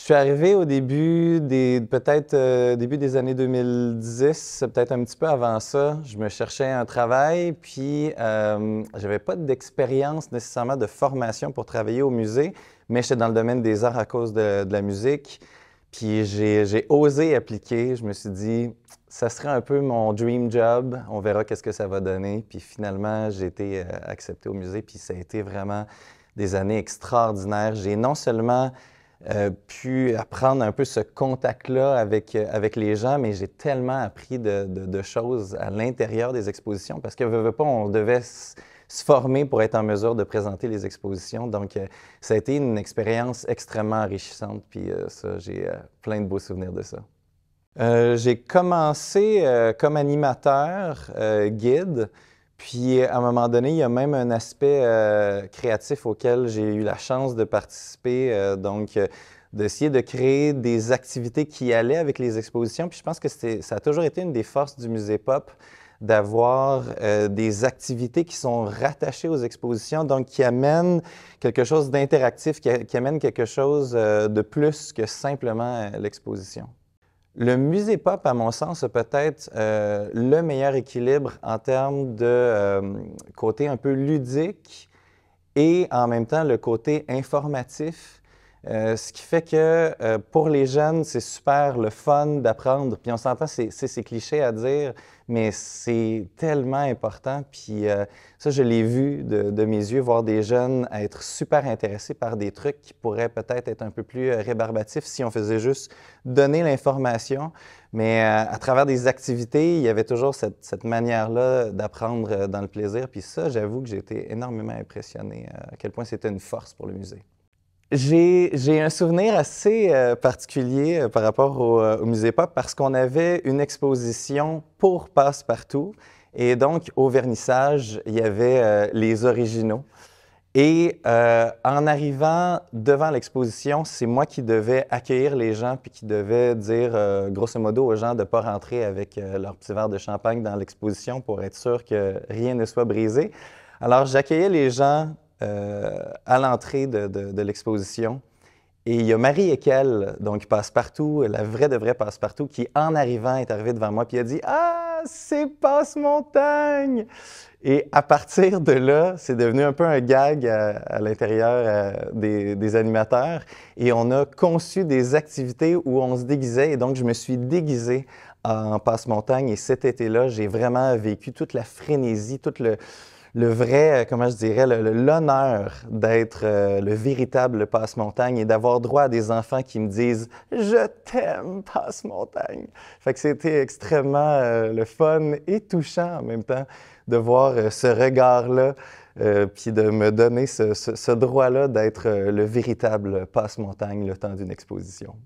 Je suis arrivé au début des peut-être euh, début des années 2010, peut-être un petit peu avant ça. Je me cherchais un travail, puis euh, j'avais pas d'expérience nécessairement de formation pour travailler au musée, mais j'étais dans le domaine des arts à cause de, la musique. Puis j'ai osé appliquer. Je me suis dit, ça serait un peu mon dream job. On verra qu'est-ce que ça va donner. Puis finalement, j'ai été euh, accepté au musée. Puis ça a été vraiment des années extraordinaires. J'ai non seulement euh, pu puis apprendre un peu ce contact-là euh, avec, les gens, mais j'ai tellement appris de, choses à l'intérieur des expositions parce que, on devait se former pour être en mesure de présenter les expositions. Donc, euh, ça a été une expérience extrêmement enrichissante, puis ça, j'ai plein de beaux souvenirs de ça. j'ai commencé comme animateur, guide. Puis, à un moment donné, il y a même un aspect euh, créatif auquel j'ai eu la chance de participer. Euh, donc, euh, d'essayer de créer des activités qui allaient avec les expositions. Puis, je pense que ça a toujours été une des forces du musée Pop d'avoir des activités qui sont rattachées aux expositions, donc qui amènent quelque chose d'interactif, qui, qui, amènent quelque chose de plus que simplement l'exposition. Le musée pop, à mon sens, a peut-être euh, le meilleur équilibre en termes de euh, côté un peu ludique et en même temps le côté informatif euh, ce qui fait que euh, pour les jeunes, c'est super le fun d'apprendre. Puis on s'entend, c'est cliché à dire, mais c'est tellement important. Puis euh, ça, je l'ai vu de, mes yeux, voir des jeunes être super intéressés par des trucs qui pourraient peut-être être un peu plus rébarbatifs si on faisait juste donner l'information. Mais à travers des activités, il y avait toujours cette, cette manière-là d'apprendre dans le plaisir. Puis ça, j'avoue que j'ai été énormément impressionné à quel point c'était une force pour le musée. J'ai un souvenir assez euh, particulier euh, par rapport au, euh, au, musée Pop parce qu'on avait une exposition pour Passe-Partout. Et donc, au vernissage, il y avait les originaux. Et en arrivant devant l'exposition, c'est moi qui devais accueillir les gens puis qui devais dire, grosso modo, aux gens de ne pas rentrer avec leur petit verre de champagne dans l'exposition pour être sûr que rien ne soit brisé. Alors, j'accueillais les gens euh, à l'entrée de, l'exposition. Et il y a Marie Ekel, donc passe-partout, la vraie de vraie passe-partout, qui en arrivant est arrivée devant moi puis a dit Ah, c'est Passe-Montagne Et à partir de là, c'est devenu un peu un gag à, l'intérieur euh, des, des, animateurs. Et on a conçu des activités où on se déguisait. Et donc, je me suis déguisé en Passe-Montagne. Et cet été-là, j'ai vraiment vécu toute la frénésie, toute le le vrai, euh, comment je dirais, l'honneur d'être euh, le véritable passe-montagne et d'avoir droit à des enfants qui me disent Je t'aime, passe-montagne. Fait que c'était extrêmement euh, le fun et touchant en même temps de voir ce regard-là, puis de me donner ce, ce droit-là d'être le véritable passe-montagne le temps d'une exposition.